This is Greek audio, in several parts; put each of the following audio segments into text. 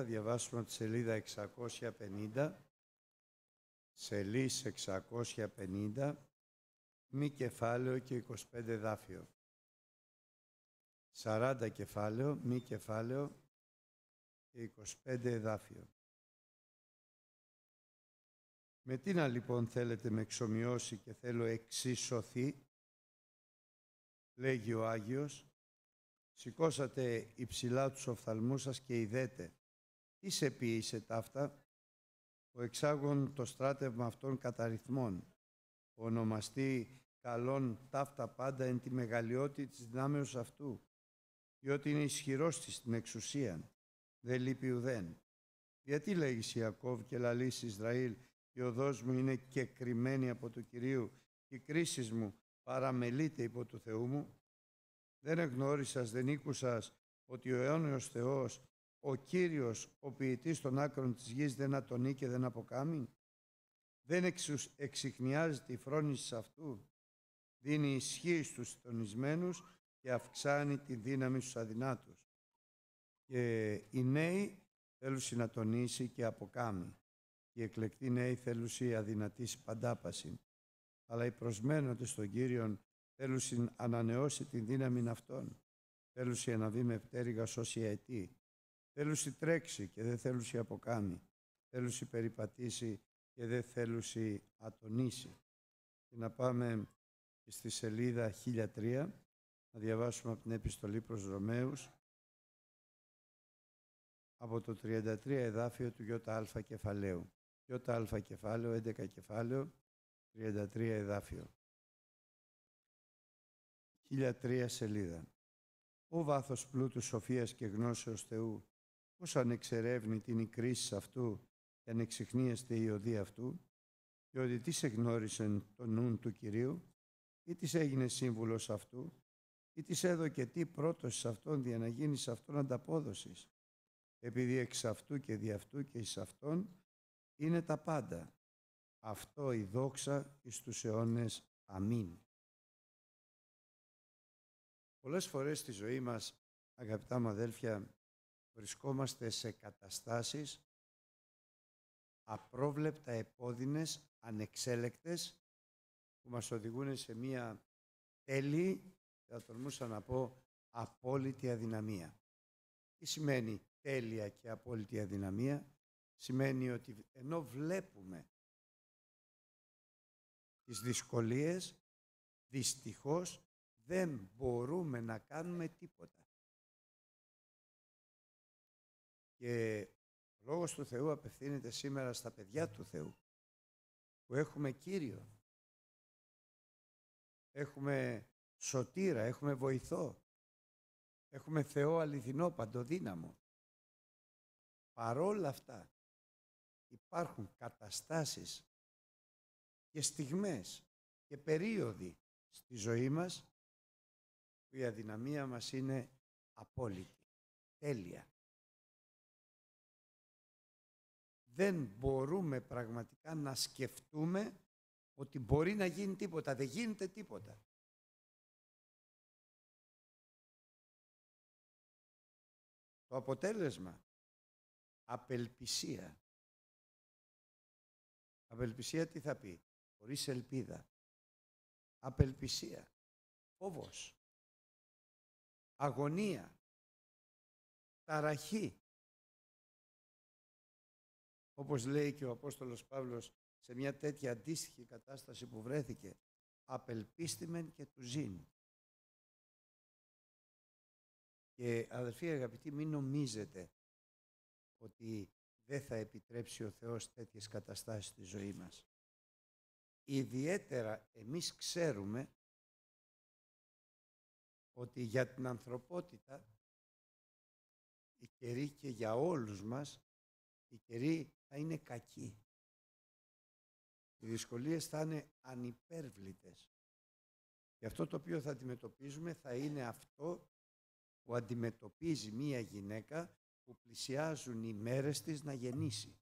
Θα διαβάσουμε τη σελίδα 650, σελίς 650, μη κεφάλαιο και 25 δάφιο. 40 κεφάλαιο, μη κεφάλαιο και 25 εδάφιο. Με τι να λοιπόν θέλετε με εξομοιώσει και θέλω εξίσωθεί, λέγει ο Άγιος, σηκώσατε υψηλά τους οφθαλμούς σας και ιδέτε. Τι σε ποιήσε ταύτα, ο εξάγων το στράτευμα αυτών καταριθμών, ονομαστεί καλών ταύτα πάντα εν τη μεγαλειότητα της δυνάμεως αυτού, διότι είναι ισχυρός της στην εξουσία, δεν λείπει ουδέν. Γιατί λέγεις Ιακώβ και λαλείς Ισραήλ, η οδός μου είναι και κρυμμένη από του Κυρίου, και η κρίση μου παραμελείται υπό του Θεού μου. Δεν εγνώρισας, δεν ήκουσας, ότι ο αιώνιος Θεός ο Κύριος, ο ποιητής των άκρων της γης δεν ατονεί και δεν αποκάμει. Δεν εξους, εξυχνιάζεται η φρόνηση αυτού. Δίνει ισχύ στους τονισμένους και αυξάνει τη δύναμη στους αδυνάτους. Και οι νέοι θέλουν να και αποκάμει. Οι εκλεκτοί νέοι θέλουν η αδυνατήσει παντάπαση. Αλλά οι προσμένοντες των κύριων θέλουν ανανεώσει τη δύναμη αυτών. Θέλουν να βγει με πτέρυγα αιτή Θέλουσι τρέξει και δεν θέλουσι αποκάμει. Θέλουσι περιπατήσει και δεν θέλουσι ατονίσει. Και να πάμε στη σελίδα 1003, να διαβάσουμε από την επιστολή προς Ρωμαίους, από το 33 εδάφιο του ΙΑ κεφαλαίου. ΙΑ κεφάλαιο, 11 κεφάλαιο, 33 εδάφιο. 1003 σελίδα. Ο βάθος πλούτου σοφίας και γνώσεως Θεού πώς ανεξερεύνει την κρίση αυτού και ανεξιχνίαστε η οδή αυτού, και ότι τι εγνώρισεν το νουν του Κυρίου, ή τι έγινε σύμβουλος αυτού, ή τι έδωκε τι πρώτος σε αυτόν δια να γίνει σε αυτόν ανταπόδοσης, επειδή εξ αυτού και δι' αυτού και εις αυτόν είναι τα πάντα. Αυτό η δόξα εις τους αιώνες. Αμήν. Πολλές φορές στη ζωή μας, αγαπητά μου αδέλφια, βρισκόμαστε σε καταστάσεις απρόβλεπτα επώδυνες, ανεξέλεκτες, που μας οδηγούν σε μία τέλη, θα τολμούσα να πω, απόλυτη αδυναμία. Τι σημαίνει τέλεια και απόλυτη αδυναμία. Σημαίνει ότι ενώ βλέπουμε τις δυσκολίες, δυστυχώς δεν μπορούμε να κάνουμε τίποτα. Και ο Λόγος του Θεού απευθύνεται σήμερα στα παιδιά του Θεού που έχουμε Κύριο, έχουμε σωτήρα, έχουμε βοηθό, έχουμε Θεό αληθινό, παντοδύναμο. Παρόλα αυτά υπάρχουν καταστάσεις και στιγμές και περίοδοι στη ζωή μας που η αδυναμία μας είναι απόλυτη, τέλεια. δεν μπορούμε πραγματικά να σκεφτούμε ότι μπορεί να γίνει τίποτα. Δεν γίνεται τίποτα. Το αποτέλεσμα, απελπισία. Απελπισία τι θα πει, χωρίς ελπίδα. Απελπισία, φόβος, αγωνία, ταραχή, όπως λέει και ο Απόστολος Παύλος, σε μια τέτοια αντίστοιχη κατάσταση που βρέθηκε, απελπίστημεν και του ζήν. Και αδερφοί αγαπητοί, μην νομίζετε ότι δεν θα επιτρέψει ο Θεός τέτοιες καταστάσεις στη ζωή μας. Ιδιαίτερα εμείς ξέρουμε ότι για την ανθρωπότητα η καιρή και για όλους μας η καιρή θα είναι κακή. Οι δυσκολίες θα είναι ανυπέρβλητες. Και αυτό το οποίο θα αντιμετωπίζουμε θα είναι αυτό που αντιμετωπίζει μία γυναίκα που πλησιάζουν οι μέρες της να γεννήσει.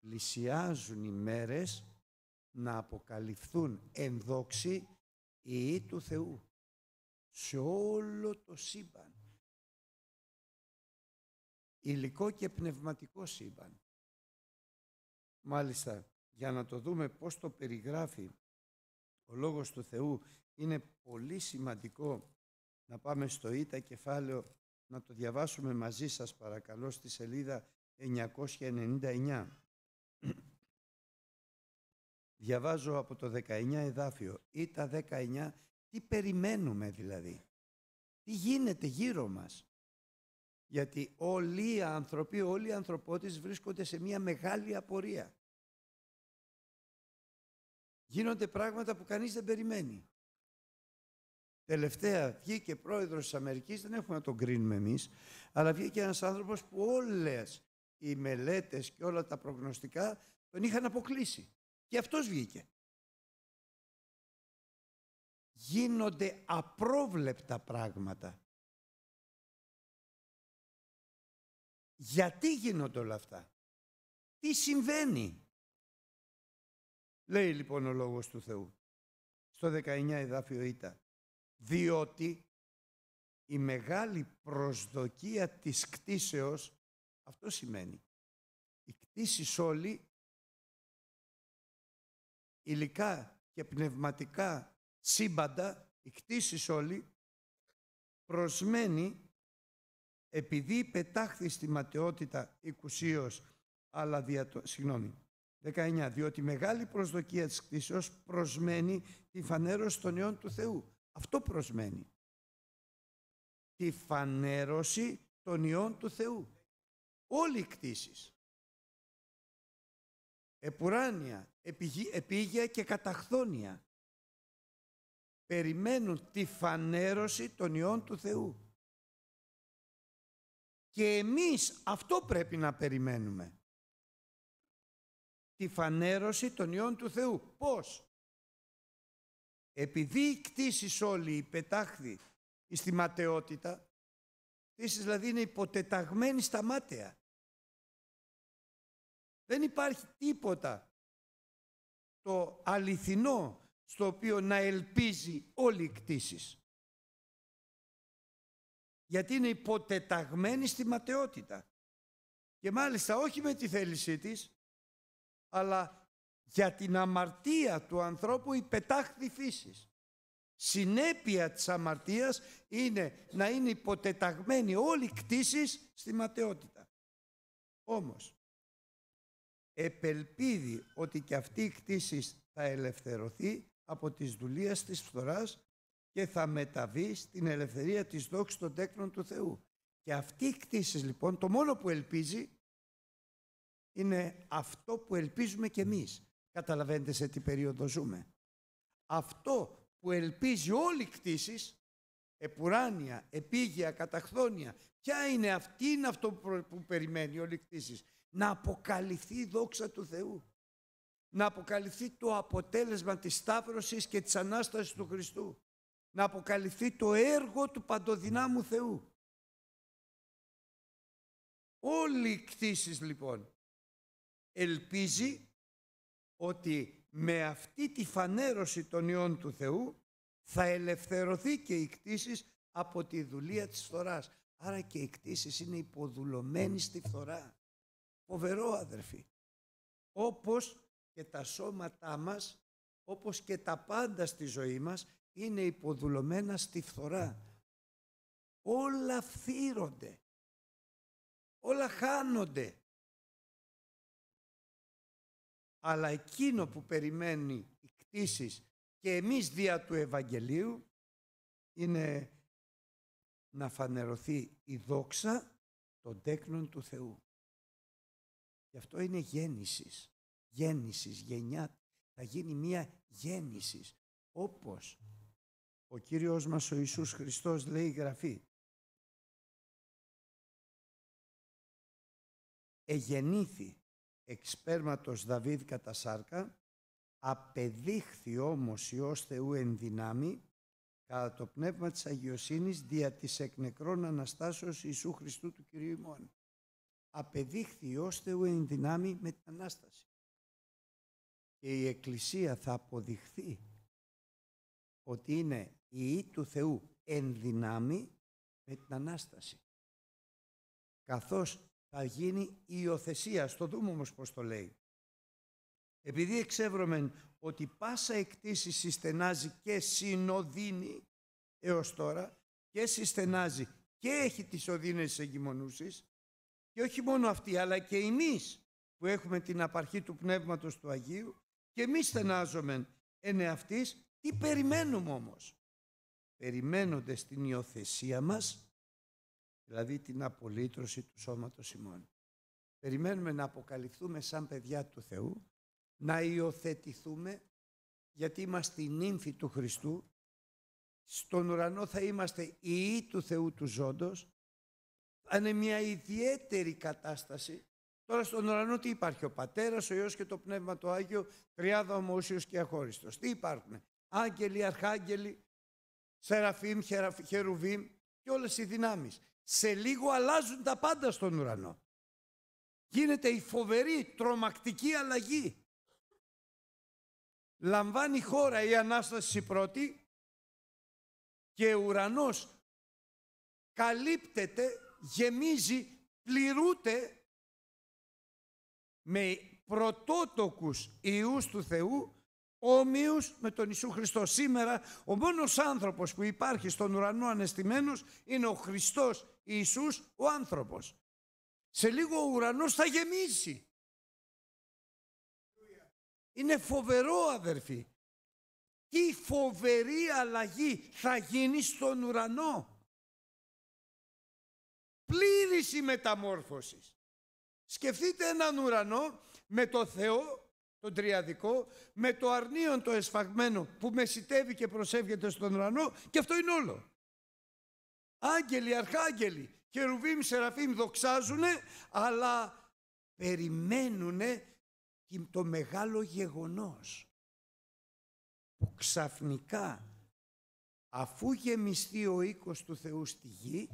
Πλησιάζουν οι μέρες να αποκαλυφθούν ενδόξη οι του Θεού σε όλο το σύμπαν υλικό και πνευματικό σύμπαν. Μάλιστα, για να το δούμε πώς το περιγράφει ο Λόγος του Θεού, είναι πολύ σημαντικό να πάμε στο ΙΤΑ κεφάλαιο, να το διαβάσουμε μαζί σας παρακαλώ στη σελίδα 999. Διαβάζω από το 19 εδάφιο. ΙΤΑ 19, τι περιμένουμε δηλαδή. Τι γίνεται γύρω μας. Γιατί όλοι οι άνθρωποι, όλοι οι ανθρωπότες βρίσκονται σε μια μεγάλη απορία. Γίνονται πράγματα που κανείς δεν περιμένει. Τελευταία βγήκε πρόεδρος της Αμερικής, δεν έχουμε να τον κρίνουμε εμείς, αλλά βγήκε ένας άνθρωπος που όλες οι μελέτες και όλα τα προγνωστικά τον είχαν αποκλείσει. Και αυτός βγήκε. Γίνονται απρόβλεπτα πράγματα. Γιατί γίνονται όλα αυτά. Τι συμβαίνει. Λέει λοιπόν ο Λόγος του Θεού. Στο 19 εδάφιο Ήτα. Διότι η μεγάλη προσδοκία της κτίσεως, αυτό σημαίνει, Οι κτίσεις όλοι. υλικά και πνευματικά σύμπαντα, Οι κτίσεις όλοι προσμένει επειδή πετάχθη στη ματαιότητα οικουσίως, αλλά δια το... Συγγνώμη. 19. Διότι μεγάλη προσδοκία της κτήσεως προσμένει τη φανέρωση των αιών του Θεού. Αυτό προσμένει. Τη φανέρωση των ιών του Θεού. Όλοι οι κτήσεις. Επουράνια, επίγεια και καταχθόνια περιμένουν τη φανέρωση των ιών του Θεού. Και εμείς αυτό πρέπει να περιμένουμε. Τη φανέρωση των Υιών του Θεού. Πώς. Επειδή οι κτίσεις όλοι οι πετάχθη τη ματαιότητα, κτήσεις δηλαδή είναι υποτεταγμένοι στα μάτια. Δεν υπάρχει τίποτα το αληθινό στο οποίο να ελπίζει όλοι οι κτήσεις γιατί είναι υποτεταγμένη στη ματαιότητα. Και μάλιστα όχι με τη θέλησή της, αλλά για την αμαρτία του ανθρώπου υπετάχθη φύσης. Συνέπεια της αμαρτίας είναι να είναι υποτεταγμένη όλη η κτήση στη ματαιότητα. Όμως, επελπίδει ότι και αυτή η κτήση θα ελευθερωθεί από τις δουλειές της φθοράς και θα μεταβεί στην ελευθερία της δόξης των τέκνων του Θεού. Και αυτή η κτήση λοιπόν, το μόνο που ελπίζει είναι αυτό που ελπίζουμε κι εμείς. Καταλαβαίνετε σε τι περίοδο ζούμε. Αυτό που ελπίζει όλη η κτήση, επουράνια, επίγεια, καταχθόνια, ποια είναι αυτή, είναι αυτό που περιμένει όλη η κτήση. Να αποκαλυφθεί η δόξα του Θεού. Να αποκαλυφθεί το αποτέλεσμα της Σταύρωσης και της Ανάστασης του Χριστού να αποκαλυφθεί το έργο του παντοδυνάμου ναι. Θεού. Όλοι οι κτήσεις λοιπόν ελπίζει ότι με αυτή τη φανέρωση των ιών του Θεού θα ελευθερωθεί και η κτήσεις από τη δουλεία της φθοράς. Άρα και η κτήσεις είναι υποδουλωμένη στη φθορά. Φοβερό αδερφοί. Όπως και τα σώματά μας, όπως και τα πάντα στη ζωή μας είναι υποδουλωμένα στη φθορά. Όλα φθύρονται. Όλα χάνονται. Αλλά εκείνο που περιμένει οι κτήσεις και εμείς δια του Ευαγγελίου είναι να φανερωθεί η δόξα των τέκνων του Θεού. Γι' αυτό είναι γέννησης. Γέννησης, γενιά. Θα γίνει μία γέννησης. Όπως ο Κύριος μας ο Ιησούς Χριστός λέει Γραφή «Εγεννήθη εξ σπέρματος Δαβίδ κατά σάρκα, απεδείχθη όμως Υιός Θεού εν δυνάμει, κατά το πνεύμα της Αγιοσύνης δια της εκ νεκρών Αναστάσεως Ιησού Χριστού του Κυρίου ημών. Απεδείχθη Υιός Θεού εν δυνάμει με την Ανάσταση. Και η Εκκλησία θα αποδειχθεί ότι είναι η ή του Θεού εν δυνάμει με την Ανάσταση. Καθώς θα γίνει η υιοθεσία. Στο δούμε όμως πώς το λέει. Επειδή εξεύρωμεν ότι πάσα εκτίση συστενάζει και συνοδύνει έως τώρα και συστενάζει και έχει τις οδύνες εγκυμονούσης, και όχι μόνο αυτή αλλά και εμείς που έχουμε την απαρχή του Πνεύματος του Αγίου και εμείς στενάζομεν εν Τι περιμένουμε όμως περιμένοντες την υιοθεσία μας, δηλαδή την απολύτρωση του σώματος ημών. Περιμένουμε να αποκαλυφθούμε σαν παιδιά του Θεού, να υιοθετηθούμε, γιατί είμαστε οι νύμφοι του Χριστού, στον ουρανό θα είμαστε οι ή του Θεού του ζώντος, θα είναι μια ιδιαίτερη κατάσταση. Τώρα στον ουρανό τι υπάρχει, ο Πατέρας, ο Υιός και το Πνεύμα το Άγιο, τριάδα ομοούσιος και αχώριστος. Τι υπάρχουν, άγγελοι, αρχάγγελοι, Σεραφείμ, Χερουβείμ και όλες οι δυνάμεις. Σε λίγο αλλάζουν τα πάντα στον ουρανό. Γίνεται η φοβερή, τρομακτική αλλαγή. Λαμβάνει χώρα η Ανάσταση πρώτη και ο ουρανός καλύπτεται, γεμίζει, πληρούται με πρωτότοκους Ιούς του Θεού όμοιους με τον Ιησού Χριστό. Σήμερα ο μόνος άνθρωπος που υπάρχει στον ουρανό ανεστημένος είναι ο Χριστός Ιησούς ο άνθρωπος. Σε λίγο ο ουρανός θα γεμίσει. Είναι φοβερό αδερφοί. Τι φοβερή αλλαγή θα γίνει στον ουρανό. Πλήρηση μεταμόρφωσης. Σκεφτείτε έναν ουρανό με το Θεό τον τριαδικό, με το αρνίον το εσφαγμένο που μεσητεύει και προσεύγεται στον ουρανό και αυτό είναι όλο. Άγγελοι, αρχάγγελοι, χερουβίμ, σεραφίμ δοξάζουνε, αλλά περιμένουνε το μεγάλο γεγονός που ξαφνικά αφού γεμιστεί ο οίκος του Θεού στη γη,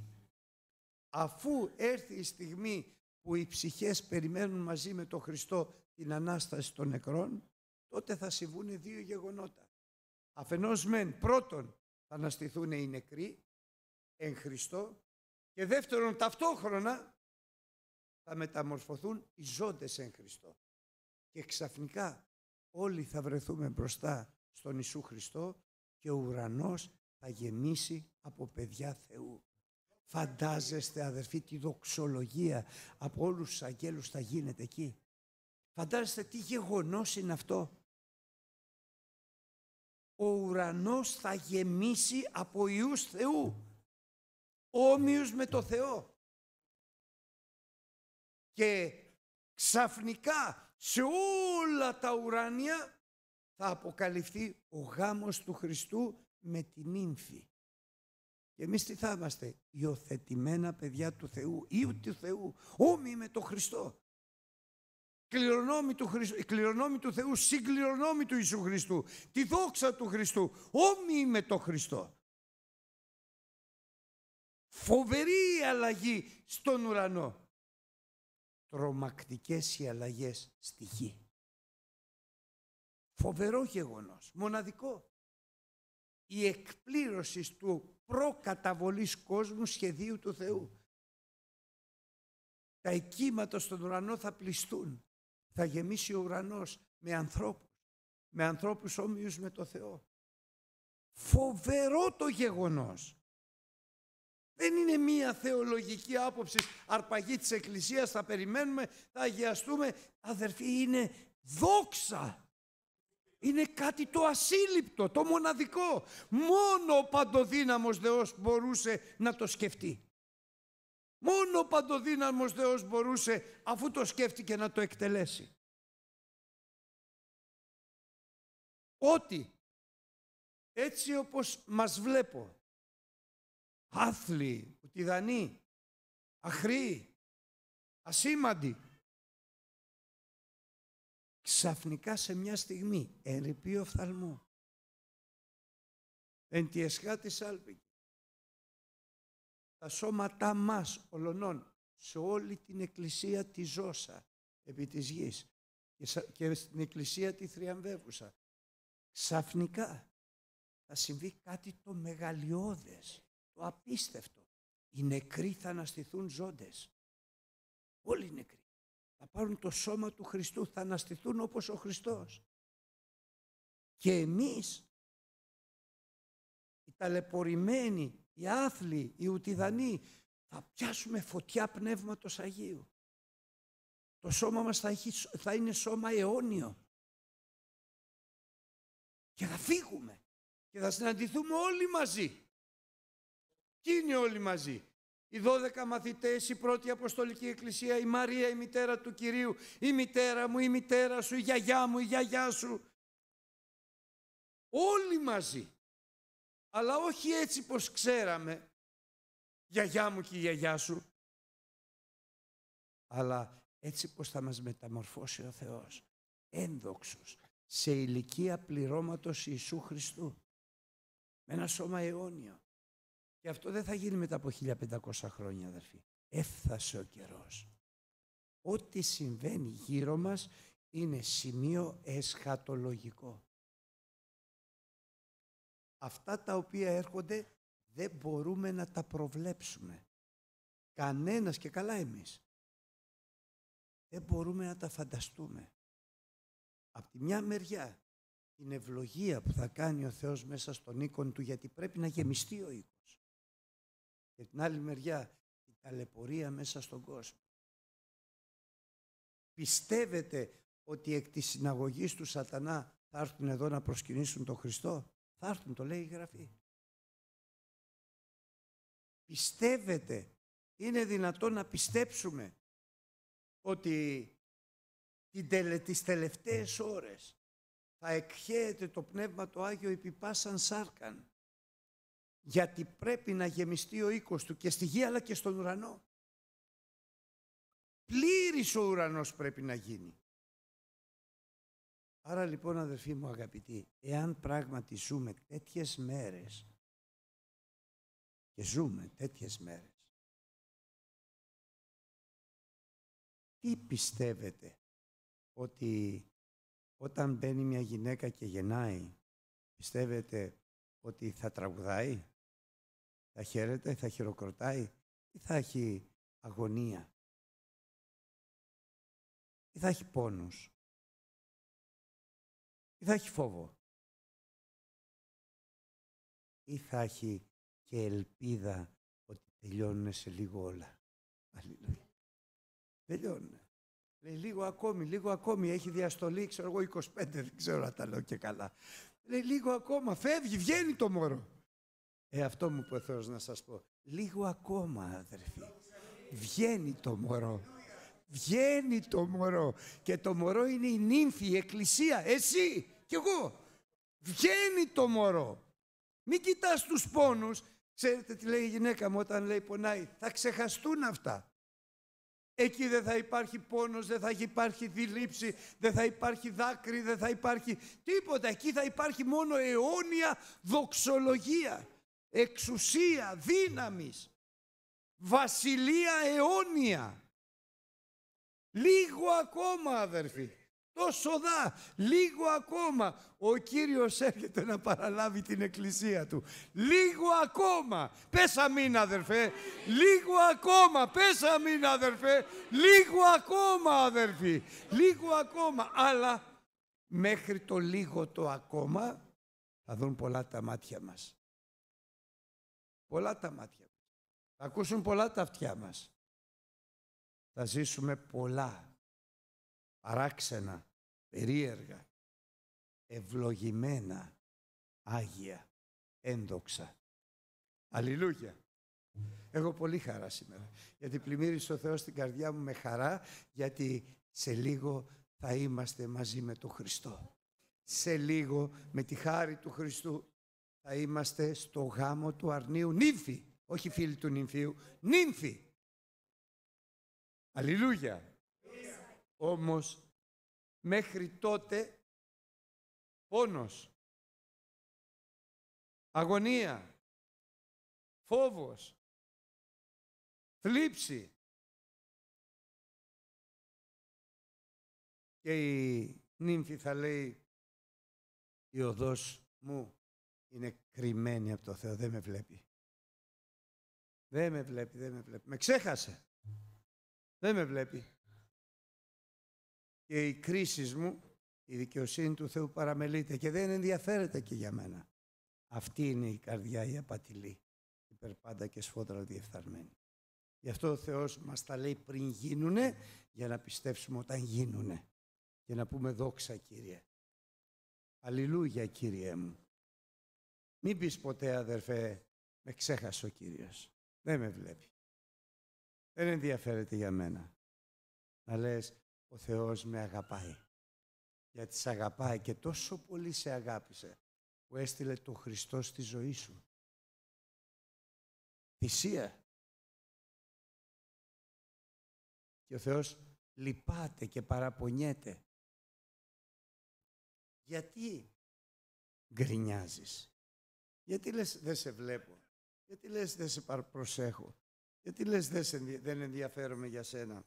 αφού έρθει η στιγμή που οι ψυχές περιμένουν μαζί με τον Χριστό την Ανάσταση των νεκρών, τότε θα συμβούν δύο γεγονότα. Αφενός μεν πρώτον θα αναστηθούν οι νεκροί εν Χριστώ και δεύτερον ταυτόχρονα θα μεταμορφωθούν οι ζώντες εν Χριστώ. Και ξαφνικά όλοι θα βρεθούμε μπροστά στον Ιησού Χριστό και ο ουρανός θα γεμίσει από παιδιά Θεού. Φαντάζεστε αδερφοί τη δοξολογία από όλους τους αγγέλους θα γίνεται εκεί. Φαντάζεστε τι γεγονός είναι αυτό. Ο ουρανός θα γεμίσει από Υιούς Θεού, όμοιους με το Θεό. Και ξαφνικά σε όλα τα ουράνια θα αποκαλυφθεί ο γάμος του Χριστού με την ύμφη. Και εμείς τι θα είμαστε, υιοθετημένα παιδιά του Θεού, ή του Θεού, όμοιοι με το Χριστό. Κληρονόμη του, Χριστου, Κληρονόμη του Θεού, συγκληρονόμη του Ιησού Χριστού, τη δόξα του Χριστού, όμοι με το Χριστό. Φοβερή η αλλαγή στον ουρανό. Τρομακτικές οι αλλαγές στη γη. Φοβερό γεγονός, μοναδικό. Η εκπλήρωση του προκαταβολής κόσμου σχεδίου του Θεού. Τα εκείματα στον ουρανό θα πληστούν. Θα γεμίσει ο ουρανός με ανθρώπους, με ανθρώπους όμοιους με το Θεό. Φοβερό το γεγονός. Δεν είναι μία θεολογική άποψη αρπαγή της Εκκλησίας, θα περιμένουμε, θα αγιαστούμε. Αδερφοί, είναι δόξα. Είναι κάτι το ασύλληπτο, το μοναδικό. Μόνο ο παντοδύναμος Θεός μπορούσε να το σκεφτεί. Μόνο ο παντοδύναμος Θεός μπορούσε αφού το σκέφτηκε να το εκτελέσει. Ότι έτσι όπως μας βλέπω, άθλοι, ουτιδανοί, αχροί, ασήμαντοι, ξαφνικά σε μια στιγμή, εν ρηπεί οφθαλμός, εν τη τα σώματά μας ολονών σε όλη την εκκλησία τη Ζώσα επί της γης και στην εκκλησία τη Θριαμβεύουσα. σαφνικά θα συμβεί κάτι το μεγαλειώδες, το απίστευτο. Οι νεκροί θα αναστηθούν ζώντες. Όλοι οι νεκροί. Θα πάρουν το σώμα του Χριστού, θα αναστηθούν όπως ο Χριστός. Και εμείς, οι ταλαιπωρημένοι οι άθλοι, οι ουτιδανοί, θα πιάσουμε φωτιά Πνεύματος Αγίου. Το σώμα μας θα, έχει, θα είναι σώμα αιώνιο. Και θα φύγουμε και θα συναντηθούμε όλοι μαζί. Τι είναι όλοι μαζί. Οι δώδεκα μαθητές, η πρώτη Αποστολική Εκκλησία, η Μαρία η μητέρα του Κυρίου, η μητέρα μου, η μητέρα σου, η γιαγιά μου, η γιαγιά σου. Όλοι μαζί αλλά όχι έτσι πως ξέραμε, γιαγιά μου και η γιαγιά σου, αλλά έτσι πως θα μας μεταμορφώσει ο Θεός, ένδοξος, σε ηλικία πληρώματος Ιησού Χριστού, με ένα σώμα αιώνιο. Και αυτό δεν θα γίνει μετά από 1500 χρόνια, αδερφοί. Έφθασε ο καιρός. Ό,τι συμβαίνει γύρω μας είναι σημείο εσχατολογικό αυτά τα οποία έρχονται δεν μπορούμε να τα προβλέψουμε. Κανένας και καλά εμείς. Δεν μπορούμε να τα φανταστούμε. Απ' τη μια μεριά την ευλογία που θα κάνει ο Θεός μέσα στον οίκον του γιατί πρέπει να γεμιστεί ο οίκος. Και την άλλη μεριά την ταλαιπωρία μέσα στον κόσμο. Πιστεύετε ότι εκ της συναγωγής του σατανά θα έρθουν εδώ να προσκυνήσουν τον Χριστό. Θα έρθουν, το λέει η Γραφή. Πιστεύετε, είναι δυνατόν να πιστέψουμε ότι τις τελευταίες ναι. ώρες θα εκχέεται το Πνεύμα το Άγιο επί πάσαν σάρκαν γιατί πρέπει να γεμιστεί ο οίκος του και στη γη αλλά και στον ουρανό. Πλήρης ο ουρανός πρέπει να γίνει. Άρα λοιπόν αδερφοί μου αγαπητοί, εάν πράγματι ζούμε τέτοιες μέρες και ζούμε τέτοιες μέρες, τι πιστεύετε ότι όταν μπαίνει μια γυναίκα και γεννάει, πιστεύετε ότι θα τραγουδάει, θα χαίρεται, θα χειροκροτάει ή θα έχει αγωνία ή θα έχει πόνους ή θα έχει φόβο. Ή θα έχει και ελπίδα ότι τελειώνουν σε λίγο όλα. Αλληλούια. Τελειώνουν. Λέει λίγο ακόμη, λίγο ακόμη. Έχει διαστολή, ξέρω εγώ, 25, δεν ξέρω αν τα λέω και καλά. Λέει λίγο ακόμα, φεύγει, βγαίνει το μωρό. Ε, αυτό μου που θέλω να σας πω. Λίγο ακόμα, αδερφοί. Βγαίνει το μωρό. Βγαίνει το μωρό. Και το μωρό είναι η νύμφη, η εκκλησία. Εσύ κι εγώ. Βγαίνει το μωρό. Μην κοιτάς τους πόνους. Ξέρετε τι λέει η γυναίκα μου όταν λέει πονάει. Θα ξεχαστούν αυτά. Εκεί δεν θα υπάρχει πόνος, δεν θα υπάρχει διλήψη, δεν θα υπάρχει δάκρυ, δεν θα υπάρχει τίποτα. Εκεί θα υπάρχει μόνο αιώνια δοξολογία, εξουσία, δύναμης, βασιλεία αιώνια. Λίγο ακόμα αδερφοί. Τόσο δά, λίγο ακόμα. Ο Κύριος έρχεται να παραλάβει την εκκλησία του. Λίγο ακόμα. Πες αμήν αδερφέ. Λίγο ακόμα. Πες αμήν αδερφέ. Λίγο ακόμα αδερφή. Λίγο ακόμα. Αλλά μέχρι το λίγο το ακόμα θα δουν πολλά τα μάτια μας. Πολλά τα μάτια μας. Θα ακούσουν πολλά τα αυτιά μας. Θα ζήσουμε πολλά παράξενα, περίεργα, ευλογημένα, άγια, ένδοξα. Αλληλούια. Έχω πολύ χαρά σήμερα, γιατί πλημμύρισε ο Θεός την καρδιά μου με χαρά, γιατί σε λίγο θα είμαστε μαζί με τον Χριστό. Σε λίγο, με τη χάρη του Χριστού, θα είμαστε στο γάμο του αρνίου νύμφη. Όχι φίλοι του νυμφίου, νύμφη. Αλληλούια. Όμως μέχρι τότε πόνος, αγωνία, φόβος, θλίψη. Και η νύμφη θα λέει η οδός μου είναι κρυμμένη από το Θεό, δεν με βλέπει. Δεν με βλέπει, δεν με βλέπει. Με ξέχασε. Δεν με βλέπει και οι κρίσεις μου, η δικαιοσύνη του Θεού παραμελείται και δεν ενδιαφέρεται και για μένα. Αυτή είναι η καρδιά η απατηλή, υπερπάντα και σφόδρα διεφθαρμένη. Γι' αυτό ο Θεός μας τα λέει πριν γίνουνε, για να πιστέψουμε όταν γίνουνε. Και να πούμε δόξα Κύριε. Αλληλούια Κύριε μου. Μην πεις ποτέ αδερφέ, με ξέχασε ο Κύριος. Δεν με βλέπει. Δεν ενδιαφέρεται για μένα. Να λες, ο Θεός με αγαπάει. Γιατί σε αγαπάει και τόσο πολύ σε αγάπησε που έστειλε τον Χριστό στη ζωή σου. Θυσία. Και ο Θεός λυπάται και παραπονιέται. Γιατί γκρινιάζεις. Γιατί λες δεν σε βλέπω. Γιατί λες δεν σε προσέχω. Γιατί λες δεν ενδιαφέρομαι για σένα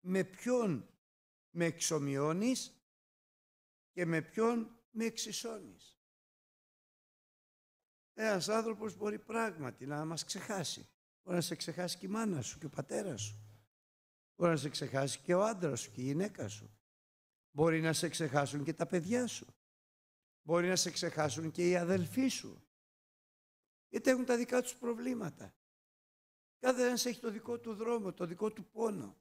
με ποιον με εξομοιώνεις και με ποιον με εξισώνεις. Ένας άνθρωπος μπορεί πράγματι να μας ξεχάσει. Μπορεί να σε ξεχάσει και η μάνα σου και ο πατέρας σου. Μπορεί να σε ξεχάσει και ο άντρας σου και η γυναίκα σου. Μπορεί να σε ξεχάσουν και τα παιδιά σου. Μπορεί να σε ξεχάσουν και οι αδελφοί σου. Γιατί έχουν τα δικά τους προβλήματα. Κάθε ένας έχει το δικό του δρόμο, το δικό του πόνο.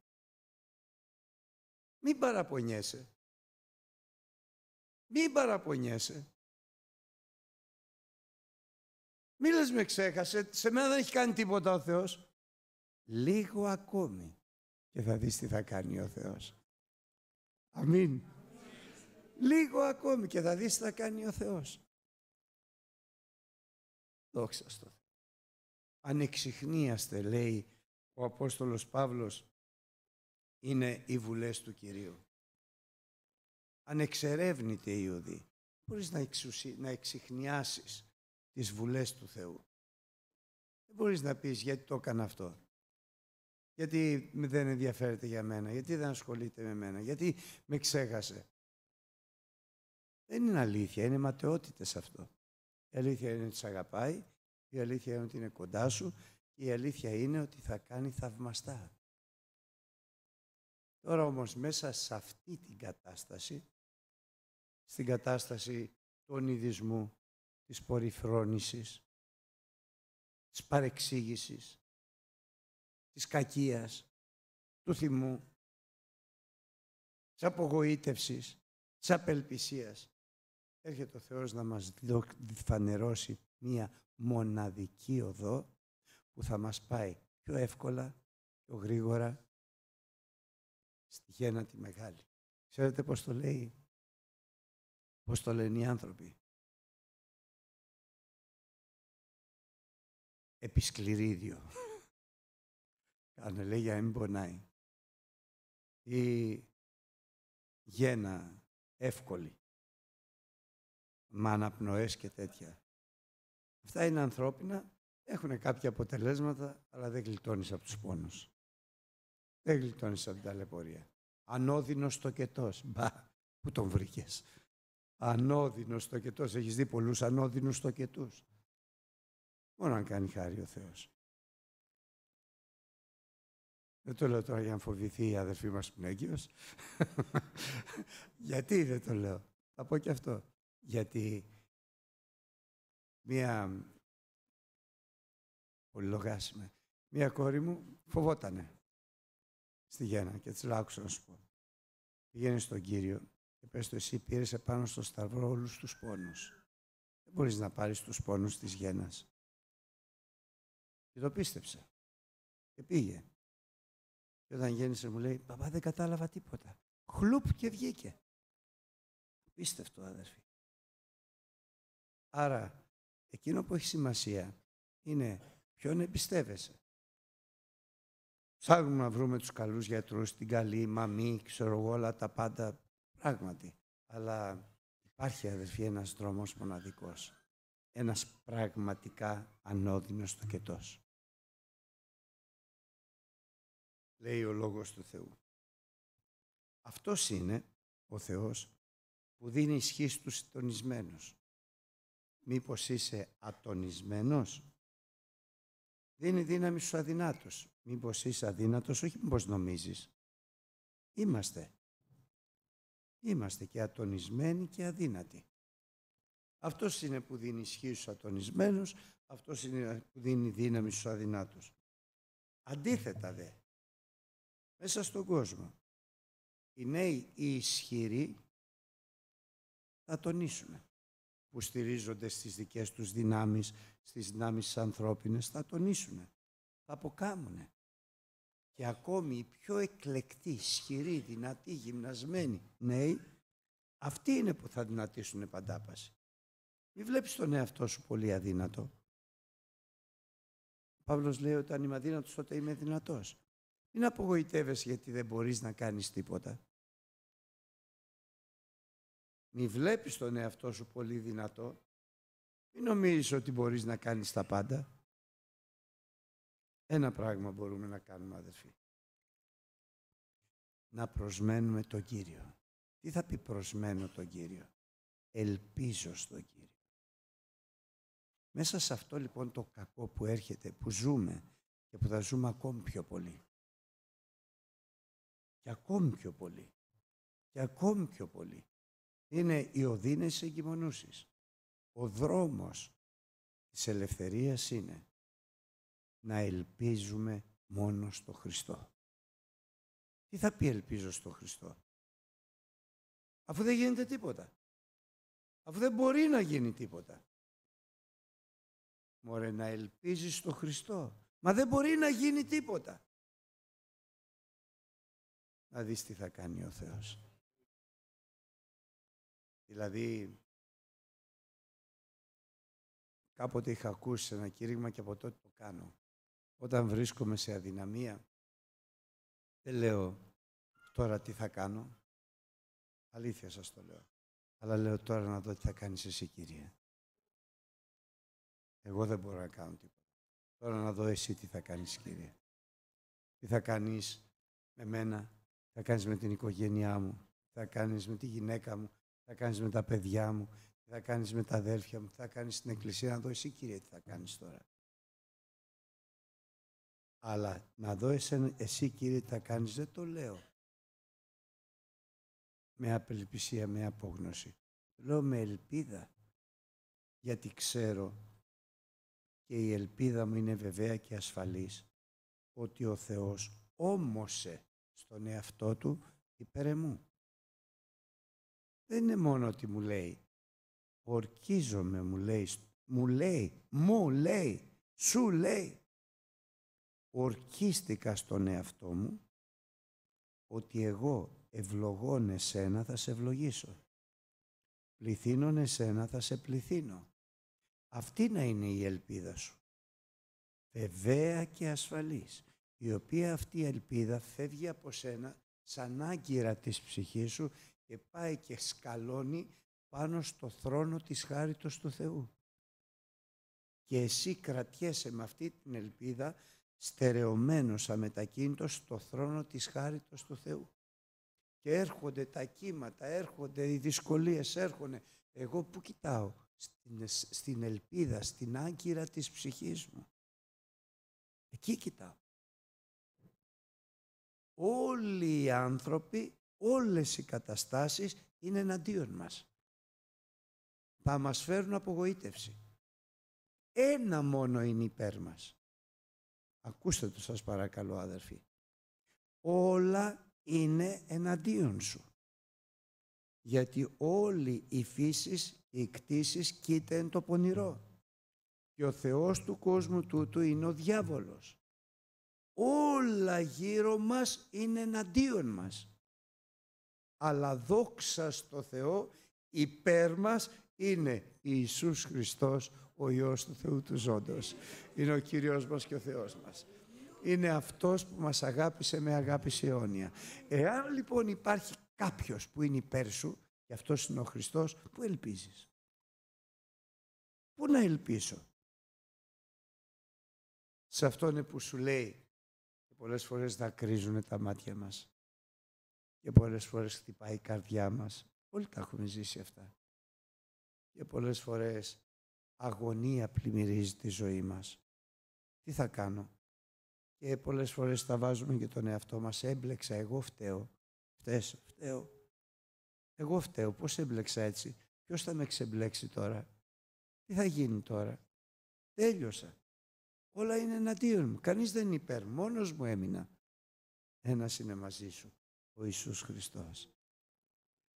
Μην παραπονιέσαι. Μην παραπονιέσαι. Μην λες με ξέχασε, σε μένα δεν έχει κάνει τίποτα ο Θεός. Λίγο ακόμη και θα δεις τι θα κάνει ο Θεός. Αμήν. Λίγο ακόμη και θα δεις τι θα κάνει ο Θεός. Δόξα στον Θεό. Ανεξιχνίαστε, λέει ο Απόστολος Παύλος, είναι οι βουλές του Κυρίου. Ανεξερεύνητη η οδή, Μπορείς να, εξουσι... να εξηχνιάσεις τις βουλές του Θεού. Δεν μπορείς να πεις γιατί το έκανα αυτό. Γιατί δεν ενδιαφέρεται για μένα, γιατί δεν ασχολείται με μένα, γιατί με ξέχασε. Δεν είναι αλήθεια, είναι ματαιότητες αυτό. Η αλήθεια είναι ότι σε αγαπάει, η αλήθεια είναι ότι είναι κοντά σου, η αλήθεια είναι ότι θα κάνει θαυμαστά. Τώρα όμως μέσα σε αυτή την κατάσταση, στην κατάσταση του ονειδισμού, της πορυφρόνησης, της παρεξήγησης, της κακίας, του θυμού, της απογοήτευσης, της απελπισίας. Έρχεται ο Θεός να μας φανερώσει μία μοναδική οδό που θα μας πάει πιο εύκολα, πιο γρήγορα στη γέννα τη μεγάλη. Ξέρετε πώς το λέει, πώς το λένε οι άνθρωποι. Επισκληρίδιο. Κάνε λέει για μην πονάει. Ή γένα εύκολη. Μα αναπνοές και τέτοια. Αυτά είναι ανθρώπινα, έχουν κάποια αποτελέσματα, αλλά δεν γλιτώνεις από τους πόνους. Δεν γλιτώνεις από την ταλαιπωρία. Ανώδυνος τοκετός. Μπα, πού τον βρήκες. Ανώδυνος τοκετός. Έχεις δει πολλούς ανώδυνους τοκετούς. Μόνο αν κάνει χάρη ο Θεός. Δεν το λέω τώρα για να φοβηθεί η αδερφή μας που Γιατί δεν το λέω. Θα πω και αυτό. Γιατί μία... Μία κόρη μου φοβότανε στη Γέννα και της λάκουσα να σου πω. Πήγαινε στον Κύριο και πες το εσύ πήρες πάνω στο σταυρό όλους τους πόνους. Δεν μπορείς να πάρεις τους πόνους της Γέννας. Και το πίστεψε. Και πήγε. Και όταν γέννησε μου λέει, παπά δεν κατάλαβα τίποτα. Χλουπ και βγήκε. Πίστευτο αδερφή. Άρα, εκείνο που έχει σημασία είναι ποιον εμπιστεύεσαι. Ψάχνουμε να βρούμε τους καλούς γιατρούς, την καλή μαμή, ξέρω εγώ, όλα τα πάντα, πράγματι. Αλλά υπάρχει, αδερφή ένας δρόμος μοναδικός. Ένας πραγματικά ανώδυνος τοκετός. Λέει ο Λόγος του Θεού. Αυτός είναι ο Θεός που δίνει ισχύ στους τονισμένους. Μήπως είσαι ατονισμένος. Δίνει δύναμη στους αδυνάτους. Μήπως είσαι αδύνατος, όχι μήπως νομίζεις. Είμαστε. Είμαστε και ατονισμένοι και αδύνατοι. Αυτός είναι που δίνει ισχύ στους ατονισμένους, αυτός είναι που δίνει δύναμη στους αδυνάτους. Αντίθετα δε, μέσα στον κόσμο, οι νέοι οι ισχυροί θα τονίσουν που στηρίζονται στις δικές τους δυνάμεις, στις δυνάμεις ανθρώπινες, θα τονίσουν, θα αποκάμουν και ακόμη οι πιο εκλεκτοί, ισχυροί, δυνατοί, γυμνασμένοι νέοι, αυτοί είναι που θα δυνατήσουν επαντάπαση. Μην βλέπεις τον εαυτό σου πολύ αδύνατο. Ο Παύλος λέει όταν είμαι αδύνατος τότε είμαι δυνατός. Μην απογοητεύεσαι γιατί δεν μπορείς να κάνεις τίποτα. Μην βλέπεις τον εαυτό σου πολύ δυνατό. Μην νομίζεις ότι μπορείς να κάνεις τα πάντα. Ένα πράγμα μπορούμε να κάνουμε, αδερφοί. Να προσμένουμε τον Κύριο. Τι θα πει προσμένω τον Κύριο. Ελπίζω στον Κύριο. Μέσα σε αυτό λοιπόν το κακό που έρχεται, που ζούμε και που θα ζούμε ακόμη πιο πολύ. Και ακόμη πιο πολύ. Και ακόμη πιο πολύ. Είναι οι οδύνες εγκυμονούσεις. Ο δρόμος της ελευθερίας είναι να ελπίζουμε μόνο στο Χριστό. Τι θα πει ελπίζω στο Χριστό. Αφού δεν γίνεται τίποτα. Αφού δεν μπορεί να γίνει τίποτα. Μωρέ να ελπίζεις στο Χριστό. Μα δεν μπορεί να γίνει τίποτα. Να δεις τι θα κάνει ο Θεός. Δηλαδή, κάποτε είχα ακούσει ένα κήρυγμα και από τότε το κάνω. Όταν βρίσκομαι σε αδυναμία, δεν λέω τώρα τι θα κάνω. Αλήθεια σας το λέω. Αλλά λέω τώρα να δω τι θα κάνεις εσύ, Κύριε. Εγώ δεν μπορώ να κάνω τίποτα. Τώρα να δω εσύ τι θα κάνεις, Κύριε. Τι θα κάνεις με μένα, τι θα κάνεις με την οικογένειά μου, τι θα κάνεις με τη γυναίκα μου, τι θα κάνεις με τα παιδιά μου, τι θα κάνεις με τα αδέρφια μου, τι θα κάνεις στην εκκλησία. Να δω εσύ, Κύριε, τι θα κάνεις τώρα. Αλλά να δω εσύ κύριε τα κάνεις δεν το λέω. Με απελπισία, με απόγνωση. Λέω με ελπίδα. Γιατί ξέρω και η ελπίδα μου είναι βεβαία και ασφαλής ότι ο Θεός όμωσε στον εαυτό του υπέρ εμού. Δεν είναι μόνο ότι μου λέει. Ορκίζομαι μου λέει. Μου λέει. Μου λέει. Σου λέει ορκίστηκα στον εαυτό μου ότι εγώ ευλογών εσένα θα σε ευλογήσω. Πληθύνων εσένα θα σε πληθύνω. Αυτή να είναι η ελπίδα σου. Βεβαία και ασφαλής, η οποία αυτή η ελπίδα φεύγει από σένα σαν άγκυρα της ψυχής σου και πάει και σκαλώνει πάνω στο θρόνο της χάριτος του Θεού. Και εσύ κρατιέσαι με αυτή την ελπίδα στερεωμένος αμετακίνητος στο θρόνο της χάριτος του Θεού. Και έρχονται τα κύματα, έρχονται οι δυσκολίες, έρχονται. Εγώ που κοιτάω, στην, στην ελπίδα, στην άγκυρα της ψυχής μου. Εκεί κοιτάω. Όλοι οι άνθρωποι, όλες οι καταστάσεις είναι εναντίον μας. Θα μας φέρουν απογοήτευση. Ένα μόνο είναι υπέρ μας. Ακούστε το σας παρακαλώ αδερφοί. Όλα είναι εναντίον σου. Γιατί όλη η φύσεις οι κτίσεις κοίται εν το πονηρό. Και ο Θεός του κόσμου τούτου είναι ο διάβολος. Όλα γύρω μας είναι εναντίον μας. Αλλά δόξα στο Θεό υπέρ μας είναι Ιησούς Χριστός ο Υιός του Θεού του Ζώντος. Είναι ο Κύριος μας και ο Θεός μας. Είναι Αυτός που μας αγάπησε με αγάπη σε αιώνια. Εάν λοιπόν υπάρχει κάποιος που είναι υπέρ σου, και αυτός είναι ο Χριστός, που ελπίζεις. Πού να ελπίσω. Σε Αυτόν που σου λέει και πολλές φορές δακρύζουν τα μάτια μας και πολλές φορές χτυπάει η καρδιά μας. Όλοι τα έχουμε ζήσει αυτά. Και πολλές φορές αγωνία πλημμυρίζει τη ζωή μας. Τι θα κάνω. Και πολλές φορές τα βάζουμε και τον εαυτό μας. Έμπλεξα, εγώ φταίω. Χθε φταίω. Εγώ φταίω. Πώς έμπλεξα έτσι. Ποιος θα με ξεμπλέξει τώρα. Τι θα γίνει τώρα. Τέλειωσα. Όλα είναι εναντίον μου. Κανείς δεν υπέρ. Μόνος μου έμεινα. Ένας είναι μαζί σου. Ο Ιησούς Χριστός.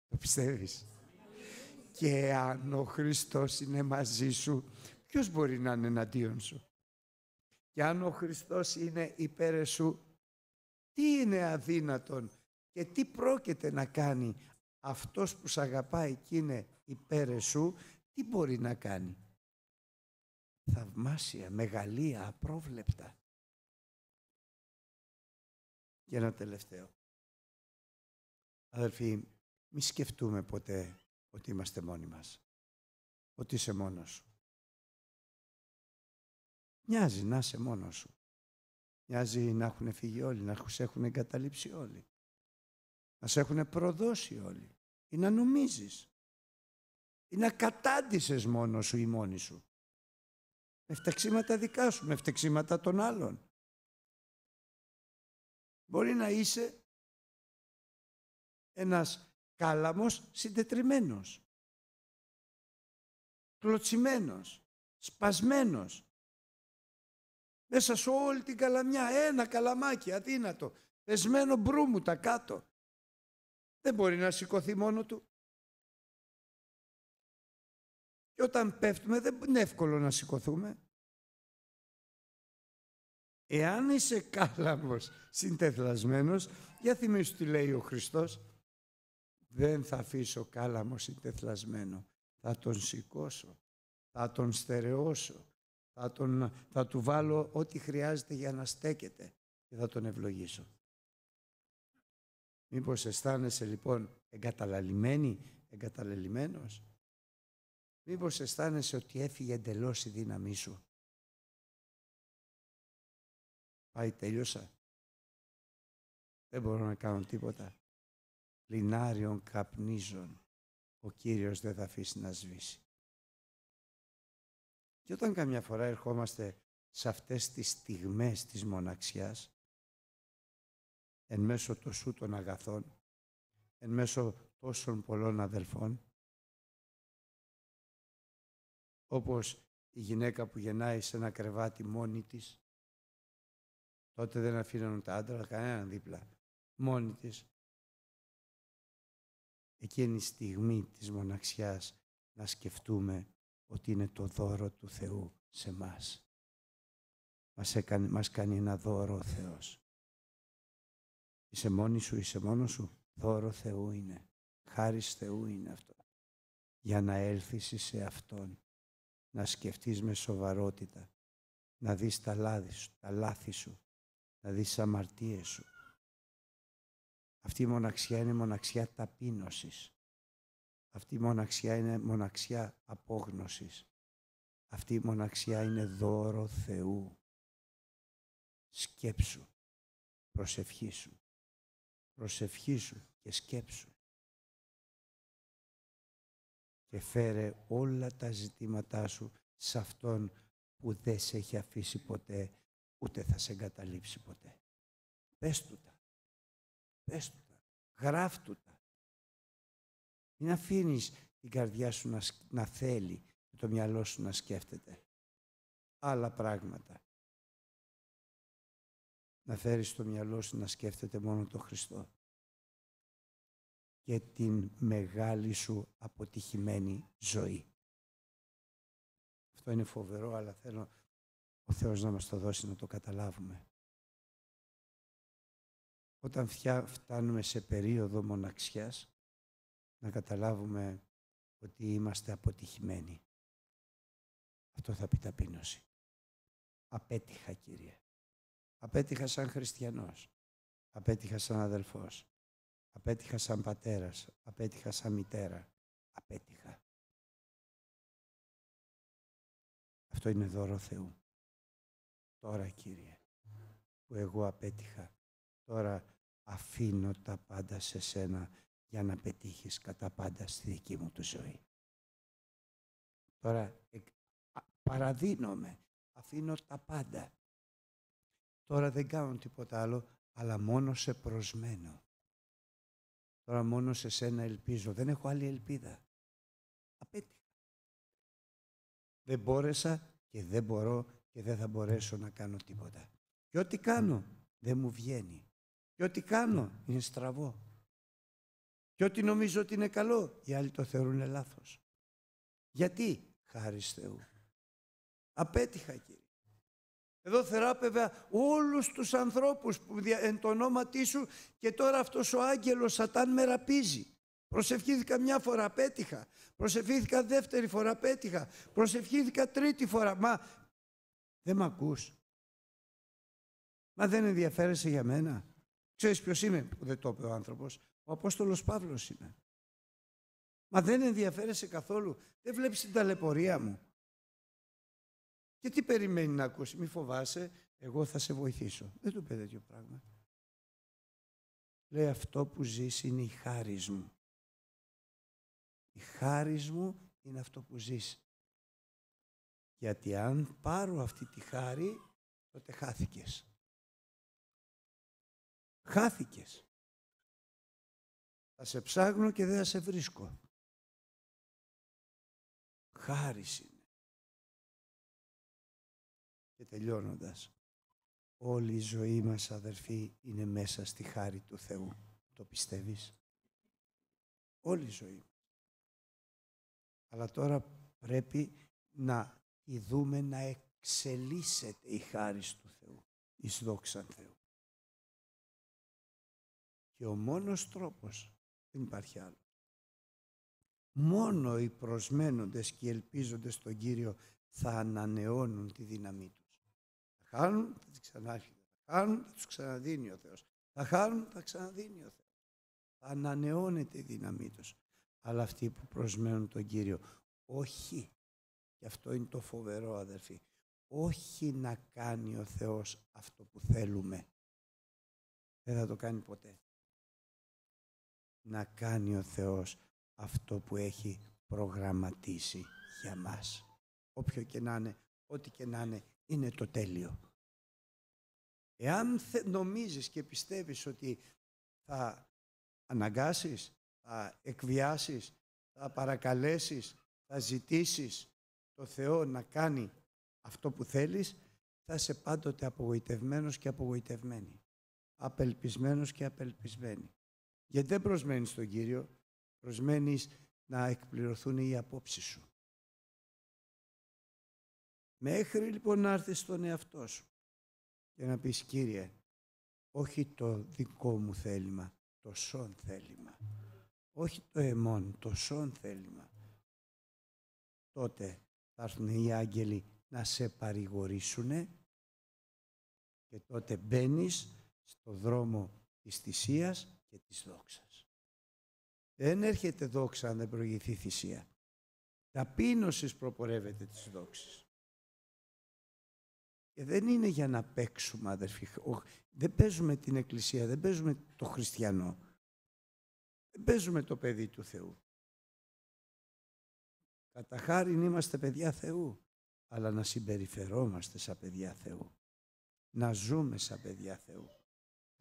Το πιστεύεις και αν ο Χριστός είναι μαζί σου, ποιος μπορεί να είναι εναντίον σου. Και αν ο Χριστός είναι υπέρ σου, τι είναι αδύνατον και τι πρόκειται να κάνει αυτός που σ' αγαπάει και είναι υπέρ σου, τι μπορεί να κάνει. Θαυμάσια, μεγαλεία, απρόβλεπτα. Και ένα τελευταίο. Αδελφοί, μη σκεφτούμε ποτέ ότι είμαστε μόνοι μας. Ότι είσαι μόνος σου. Μοιάζει να είσαι μόνος σου. Μοιάζει να έχουν φύγει όλοι, να σε έχουν εγκαταλείψει όλοι. Να σε έχουν προδώσει όλοι. Ή να νομίζεις. Ή να κατάντησες μόνος σου ή μόνη σου. Με φταξίματα δικά σου, με φταξίματα των άλλων. Μπορεί να είσαι ένας κάλαμος συντετριμένος, κλωτσιμένος, σπασμένος. Μέσα σε όλη την καλαμιά, ένα καλαμάκι αδύνατο, πεσμένο τα κάτω. Δεν μπορεί να σηκωθεί μόνο του. Και όταν πέφτουμε δεν είναι εύκολο να σηκωθούμε. Εάν είσαι κάλαμος συντεθλασμένος, για θυμίσου τι λέει ο Χριστός, δεν θα αφήσω κάλαμο συντεθλασμένο. Θα τον σηκώσω. Θα τον στερεώσω. Θα, τον, θα του βάλω ό,τι χρειάζεται για να στέκεται και θα τον ευλογήσω. Μήπως αισθάνεσαι λοιπόν εγκαταλαλημένη, εγκαταλελειμμένος. Μήπως αισθάνεσαι ότι έφυγε εντελώς η δύναμή σου. Πάει, τελείωσα. Δεν μπορώ να κάνω τίποτα λινάριων καπνίζων ο Κύριος δεν θα αφήσει να σβήσει. Και όταν καμιά φορά ερχόμαστε σε αυτές τις στιγμές της μοναξιάς, εν μέσω τόσου των αγαθών, εν μέσω τόσων πολλών αδελφών, όπως η γυναίκα που γεννάει σε ένα κρεβάτι μόνη της, τότε δεν αφήνουν τα άντρα κανέναν δίπλα, μόνη της, εκείνη η στιγμή της μοναξιάς να σκεφτούμε ότι είναι το δώρο του Θεού σε μας. Μας, έκανε, μας κάνει ένα δώρο ο Θεός. Είσαι μόνη σου, είσαι μόνος σου. Δώρο Θεού είναι. Χάρις Θεού είναι αυτό. Για να έλθεις σε Αυτόν. Να σκεφτείς με σοβαρότητα. Να δεις τα λάθη σου, τα λάθη σου. Να δεις αμαρτίες σου. Αυτή η μοναξιά είναι μοναξιά ταπείνωσης. Αυτή η μοναξιά είναι μοναξιά απόγνωσης. Αυτή η μοναξιά είναι δώρο Θεού. Σκέψου, προσευχή σου, προσευχή σου και σκέψου. Και φέρε όλα τα ζητήματά σου σε Αυτόν που δεν σε έχει αφήσει ποτέ, ούτε θα σε εγκαταλείψει ποτέ. Πες Του τα. Πες του τα. Γράφτου τα. Μην αφήνεις την καρδιά σου να, να θέλει και το μυαλό σου να σκέφτεται. Άλλα πράγματα. Να φέρεις το μυαλό σου να σκέφτεται μόνο το Χριστό και την μεγάλη σου αποτυχημένη ζωή. Αυτό είναι φοβερό, αλλά θέλω ο Θεός να μας το δώσει να το καταλάβουμε όταν φτάνουμε σε περίοδο μοναξιάς, να καταλάβουμε ότι είμαστε αποτυχημένοι. Αυτό θα πει ταπείνωση. Απέτυχα, Κύριε. Απέτυχα σαν χριστιανός. Απέτυχα σαν αδελφός. Απέτυχα σαν πατέρας. Απέτυχα σαν μητέρα. Απέτυχα. Αυτό είναι δώρο Θεού. Τώρα, Κύριε, που εγώ απέτυχα, Τώρα αφήνω τα πάντα σε σένα για να πετύχεις κατά πάντα στη δική μου του ζωή. Τώρα παραδίνομαι, αφήνω τα πάντα. Τώρα δεν κάνω τίποτα άλλο, αλλά μόνο σε προσμένω. Τώρα μόνο σε σένα ελπίζω. Δεν έχω άλλη ελπίδα. Απέτυχα. Δεν μπόρεσα και δεν μπορώ και δεν θα μπορέσω να κάνω τίποτα. Και ό,τι κάνω δεν μου βγαίνει. Και ό,τι κάνω είναι στραβό. Και ό,τι νομίζω ότι είναι καλό, οι άλλοι το θεωρούν λάθος. Γιατί, χάρη Θεού. Απέτυχα, Κύριε. Εδώ θεράπευα όλους τους ανθρώπους που εν το όνομα σου και τώρα αυτός ο άγγελος σατάν με ραπίζει. Προσευχήθηκα μια φορά, απέτυχα. Προσευχήθηκα δεύτερη φορά, απέτυχα. Προσευχήθηκα τρίτη φορά. Μα δεν με ακούς. Μα δεν ενδιαφέρεσαι για μένα. Ξέρεις ποιος είμαι, που δεν το είπε ο άνθρωπος. Ο Απόστολος Παύλος είναι. Μα δεν ενδιαφέρεσαι καθόλου. Δεν βλέπεις την ταλαιπωρία μου. Και τι περιμένει να ακούσει. Μη φοβάσαι, εγώ θα σε βοηθήσω. Δεν του είπε τέτοιο πράγμα. Λέει αυτό που ζεις είναι η χάρη μου. Η χάρις μου είναι αυτό που ζεις. Γιατί αν πάρω αυτή τη χάρη, τότε χάθηκες. Χάθηκες. Θα σε ψάχνω και δεν θα σε βρίσκω. Χάρη είναι. Και τελειώνοντας, όλη η ζωή μας αδερφοί είναι μέσα στη χάρη του Θεού. Το πιστεύεις. Όλη η ζωή. Αλλά τώρα πρέπει να ειδούμε να εξελίσσεται η χάρη του Θεού. Εις δόξαν Θεού. Και ο μόνος τρόπος, δεν υπάρχει άλλο. Μόνο οι προσμένοντες και οι ελπίζοντες στον Κύριο θα ανανεώνουν τη δύναμή τους. Θα χάνουν, θα τις ξανάρχεται. Θα χάνουν, θα τους ξαναδίνει ο Θεός. Θα χάνουν, θα ξαναδίνει ο Θεός. Θα ανανεώνεται η δύναμή τους. Αλλά αυτοί που προσμένουν τον Κύριο, όχι. Και αυτό είναι το φοβερό αδερφοί. Όχι να κάνει ο Θεός αυτό που θέλουμε. Δεν θα το κάνει ποτέ να κάνει ο Θεός αυτό που έχει προγραμματίσει για μας. Όποιο και να είναι, ό,τι και να είναι, είναι το τέλειο. Εάν νομίζεις και πιστεύεις ότι θα αναγκάσεις, θα εκβιάσεις, θα παρακαλέσεις, θα ζητήσεις το Θεό να κάνει αυτό που θέλεις, θα είσαι πάντοτε απογοητευμένος και απογοητευμένη. Απελπισμένος και απελπισμένη. Γιατί δεν προσμένεις τον Κύριο, προσμένεις να εκπληρωθούν οι απόψεις σου. Μέχρι λοιπόν να έρθεις στον εαυτό σου και να πεις Κύριε, όχι το δικό μου θέλημα, το σον θέλημα. Όχι το εμόν, το σον θέλημα. Τότε θα έρθουν οι άγγελοι να σε παρηγορήσουνε και τότε μπαίνεις στο δρόμο της θυσίας και της δόξας. Δεν έρχεται δόξα αν δεν προηγηθεί θυσία. Ταπείνωσης προπορεύεται της δόξης. Και δεν είναι για να παίξουμε, αδερφοί. Δεν παίζουμε την Εκκλησία, δεν παίζουμε το χριστιανό. Δεν παίζουμε το παιδί του Θεού. Κατά χάρη είμαστε παιδιά Θεού, αλλά να συμπεριφερόμαστε σαν παιδιά Θεού. Να ζούμε σαν παιδιά Θεού.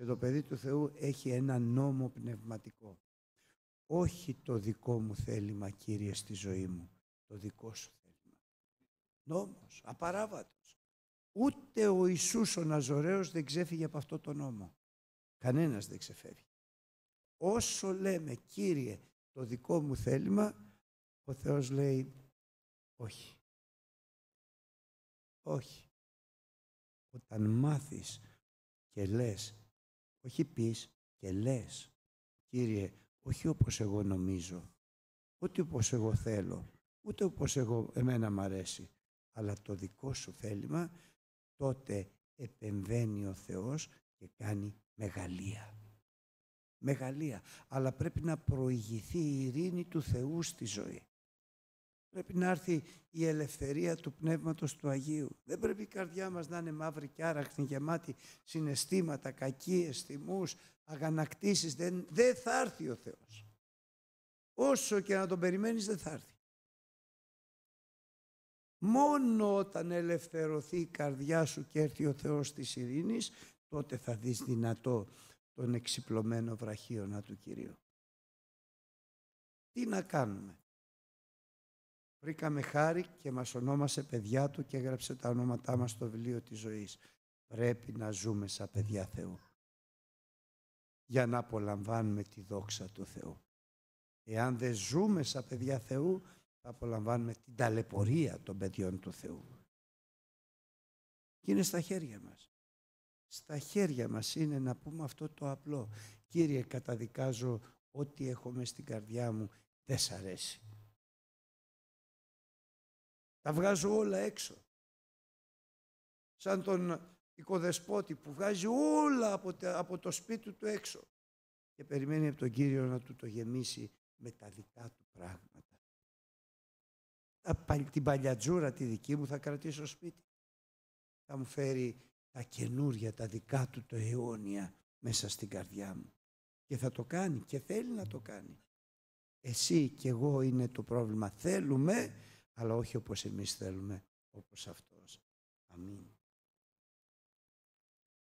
Και το παιδί του Θεού έχει ένα νόμο πνευματικό. Όχι το δικό μου θέλημα, Κύριε, στη ζωή μου. Το δικό σου θέλημα. Νόμος, απαράβατος. Ούτε ο Ιησούς ο Ναζωραίος δεν ξέφυγε από αυτό το νόμο. Κανένας δεν ξεφεύγει. Όσο λέμε, Κύριε, το δικό μου θέλημα, ο Θεός λέει όχι. Όχι. Όταν μάθεις και λες όχι πεις και λες. Κύριε, όχι όπως εγώ νομίζω, ούτε όπως εγώ θέλω, ούτε όπως εγώ εμένα μ' αρέσει, αλλά το δικό σου θέλημα, τότε επεμβαίνει ο Θεός και κάνει μεγαλία μεγαλία Αλλά πρέπει να προηγηθεί η ειρήνη του Θεού στη ζωή. Πρέπει να έρθει η ελευθερία του Πνεύματος του Αγίου. Δεν πρέπει η καρδιά μας να είναι μαύρη και άραχνη, γεμάτη συναισθήματα, κακίες, θυμούς, αγανακτήσεις. Δεν, δεν θα έρθει ο Θεός. Όσο και να τον περιμένεις δεν θα έρθει. Μόνο όταν ελευθερωθεί η καρδιά σου και έρθει ο Θεός της ειρήνης, τότε θα δεις δυνατό τον εξυπλωμένο βραχίωνα του Κυρίου. Τι να κάνουμε. Βρήκαμε χάρη και μας ονόμασε παιδιά του και έγραψε τα ονόματά μας στο βιβλίο της ζωής. Πρέπει να ζούμε σαν παιδιά Θεού για να απολαμβάνουμε τη δόξα του Θεού. Εάν δεν ζούμε σαν παιδιά Θεού, θα απολαμβάνουμε την ταλαιπωρία των παιδιών του Θεού. Και είναι στα χέρια μας. Στα χέρια μας είναι να πούμε αυτό το απλό. Κύριε, καταδικάζω ό,τι έχω μες στην καρδιά μου. Δεν σ' αρέσει. Τα βγάζω όλα έξω. Σαν τον οικοδεσπότη που βγάζει όλα από, από το σπίτι του έξω και περιμένει από τον Κύριο να του το γεμίσει με τα δικά του πράγματα. Την παλιατζούρα τη δική μου θα κρατήσω σπίτι. Θα μου φέρει τα καινούρια, τα δικά του, το αιώνια μέσα στην καρδιά μου. Και θα το κάνει και θέλει να το κάνει. Εσύ και εγώ είναι το πρόβλημα. Θέλουμε αλλά όχι όπως εμείς θέλουμε, όπως Αυτός. Αμήν.